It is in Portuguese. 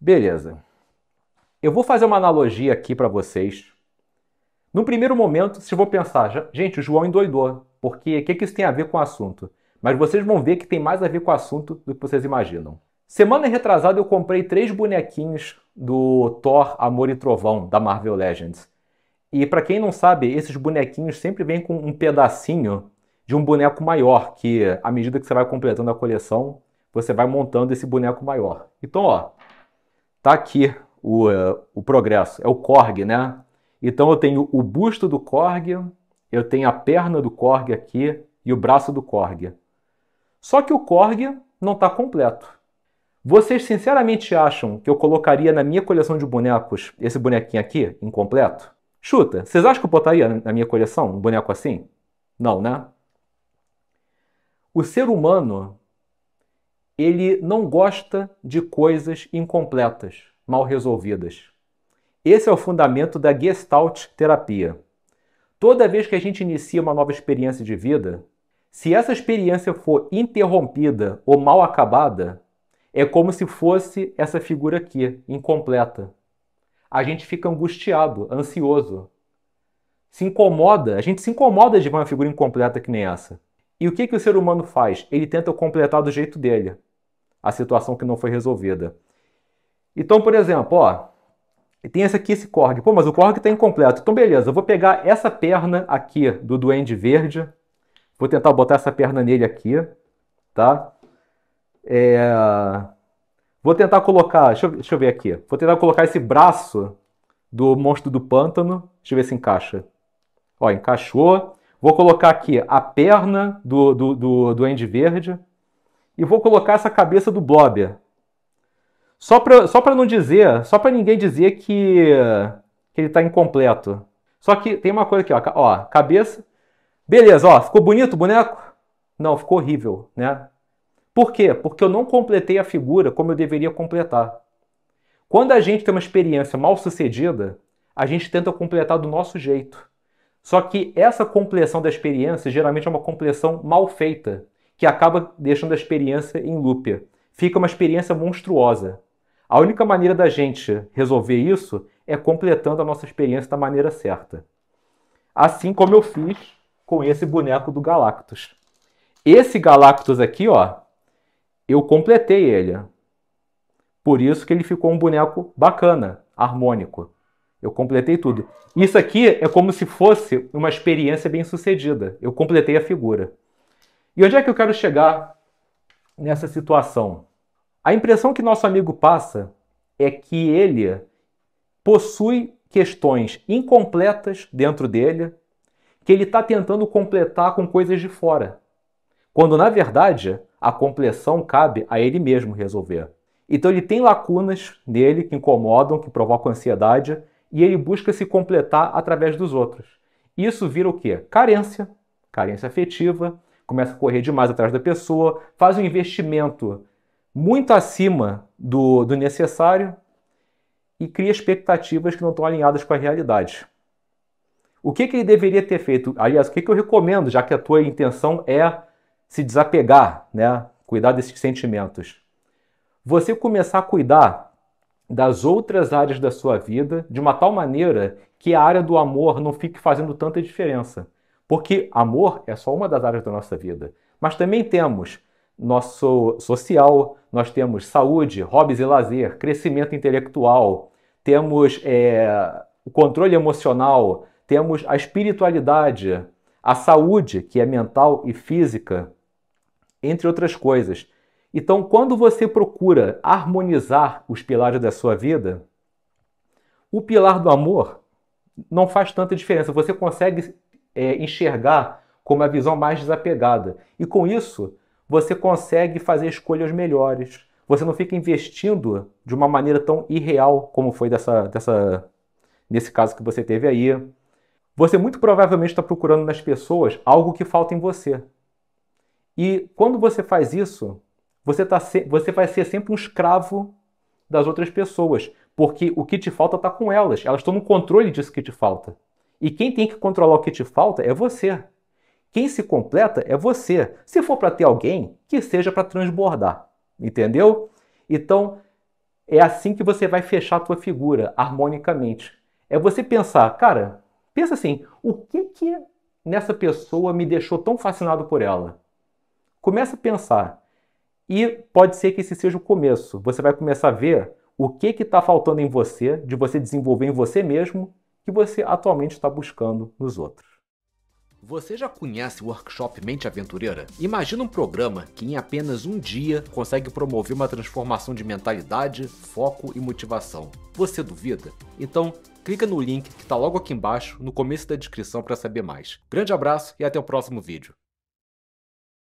Beleza. Eu vou fazer uma analogia aqui para vocês. No primeiro momento, vocês vão pensar, gente, o João endoidou, porque o que, que isso tem a ver com o assunto? Mas vocês vão ver que tem mais a ver com o assunto do que vocês imaginam. Semana retrasada eu comprei três bonequinhos do Thor Amor e Trovão da Marvel Legends. E para quem não sabe, esses bonequinhos sempre vêm com um pedacinho de um boneco maior, que à medida que você vai completando a coleção, você vai montando esse boneco maior. Então, ó, Tá aqui o, eh, o progresso, é o Korg, né? Então eu tenho o busto do Korg, eu tenho a perna do Korg aqui e o braço do Korg. Só que o Korg não está completo. Vocês sinceramente acham que eu colocaria na minha coleção de bonecos esse bonequinho aqui, incompleto? Chuta, vocês acham que eu botaria na minha coleção um boneco assim? Não, né? O ser humano ele não gosta de coisas incompletas, mal resolvidas. Esse é o fundamento da Gestalt terapia. Toda vez que a gente inicia uma nova experiência de vida, se essa experiência for interrompida ou mal acabada, é como se fosse essa figura aqui, incompleta. A gente fica angustiado, ansioso. Se incomoda, a gente se incomoda de ver uma figura incompleta que nem essa. E o que, que o ser humano faz? Ele tenta completar do jeito dele a situação que não foi resolvida. Então, por exemplo, ó, tem esse aqui, esse corg. Pô, mas o corg está incompleto. Então, beleza, eu vou pegar essa perna aqui do duende verde, vou tentar botar essa perna nele aqui, tá? É... Vou tentar colocar, deixa eu, deixa eu ver aqui, vou tentar colocar esse braço do monstro do pântano, deixa eu ver se encaixa. Ó, encaixou. Vou colocar aqui a perna do, do, do, do Andy Verde e vou colocar essa cabeça do Blobber. Só para só pra não dizer, só para ninguém dizer que, que ele está incompleto. Só que tem uma coisa aqui, ó, ó, cabeça. Beleza, ó, ficou bonito o boneco? Não, ficou horrível, né? Por quê? Porque eu não completei a figura como eu deveria completar. Quando a gente tem uma experiência mal sucedida, a gente tenta completar do nosso jeito. Só que essa compleção da experiência geralmente é uma compleção mal feita que acaba deixando a experiência em loop. Fica uma experiência monstruosa. A única maneira da gente resolver isso é completando a nossa experiência da maneira certa. Assim como eu fiz com esse boneco do Galactus. Esse Galactus aqui, ó, eu completei ele. Por isso que ele ficou um boneco bacana, harmônico. Eu completei tudo. Isso aqui é como se fosse uma experiência bem sucedida. Eu completei a figura. E onde é que eu quero chegar nessa situação? A impressão que nosso amigo passa é que ele possui questões incompletas dentro dele, que ele está tentando completar com coisas de fora, quando na verdade a compleção cabe a ele mesmo resolver. Então ele tem lacunas nele que incomodam, que provocam ansiedade, e ele busca se completar através dos outros. Isso vira o quê? Carência, carência afetiva, começa a correr demais atrás da pessoa, faz um investimento muito acima do, do necessário e cria expectativas que não estão alinhadas com a realidade. O que, que ele deveria ter feito? Aliás, o que, que eu recomendo, já que a tua intenção é se desapegar, né? cuidar desses sentimentos? Você começar a cuidar das outras áreas da sua vida de uma tal maneira que a área do amor não fique fazendo tanta diferença. Porque amor é só uma das áreas da nossa vida. Mas também temos nosso social, nós temos saúde, hobbies e lazer, crescimento intelectual, temos é, o controle emocional, temos a espiritualidade, a saúde, que é mental e física, entre outras coisas. Então, quando você procura harmonizar os pilares da sua vida, o pilar do amor não faz tanta diferença. Você consegue é, enxergar como a visão mais desapegada. E com isso, você consegue fazer escolhas melhores. Você não fica investindo de uma maneira tão irreal como foi dessa, dessa, nesse caso que você teve aí. Você muito provavelmente está procurando nas pessoas algo que falta em você. E quando você faz isso, você, tá se... você vai ser sempre um escravo das outras pessoas, porque o que te falta está com elas, elas estão no controle disso que te falta. E quem tem que controlar o que te falta é você. Quem se completa é você. Se for para ter alguém, que seja para transbordar. Entendeu? Então, é assim que você vai fechar a tua figura harmonicamente. É você pensar, cara, pensa assim, o que que nessa pessoa me deixou tão fascinado por ela? Começa a pensar. E pode ser que esse seja o começo. Você vai começar a ver o que que está faltando em você, de você desenvolver em você mesmo que você atualmente está buscando nos outros. Você já conhece o workshop Mente Aventureira? Imagina um programa que em apenas um dia consegue promover uma transformação de mentalidade, foco e motivação. Você duvida? Então, clica no link que está logo aqui embaixo, no começo da descrição para saber mais. Grande abraço e até o próximo vídeo.